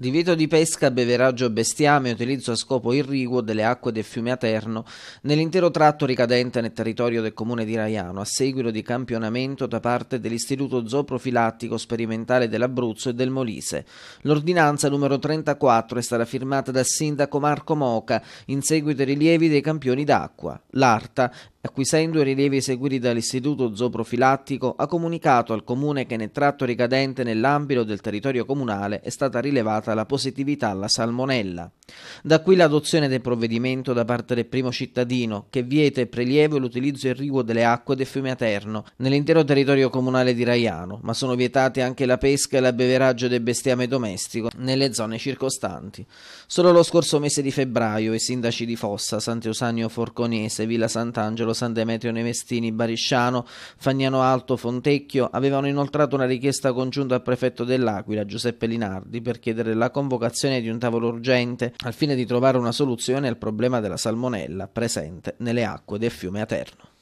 Divieto di pesca, beveraggio bestiame e utilizzo a scopo irriguo delle acque del fiume Aterno nell'intero tratto ricadente nel territorio del comune di Raiano a seguito di campionamento da parte dell'Istituto Zooprofilattico Sperimentale dell'Abruzzo e del Molise. L'ordinanza numero 34 è stata firmata dal sindaco Marco Moca in seguito ai rilievi dei campioni d'acqua. L'ARTA acquisendo i rilievi eseguiti dall'Istituto Zooprofilattico, ha comunicato al Comune che nel tratto ricadente nell'ambito del territorio comunale è stata rilevata la positività alla salmonella. Da qui l'adozione del provvedimento da parte del primo cittadino che vieta il prelievo e l'utilizzo irriguo delle acque del fiume Aterno nell'intero territorio comunale di Raiano, ma sono vietate anche la pesca e l'abbeveraggio del bestiame domestico nelle zone circostanti. Solo lo scorso mese di febbraio i sindaci di Fossa, Sant'Eusanio Forconese, Villa Sant'Angelo, San Demetrio Nevestini, Barisciano, Fagnano Alto, Fontecchio avevano inoltrato una richiesta congiunta al prefetto dell'Aquila, Giuseppe Linardi, per chiedere la convocazione di un tavolo urgente al fine di trovare una soluzione al problema della salmonella presente nelle acque del fiume Aterno.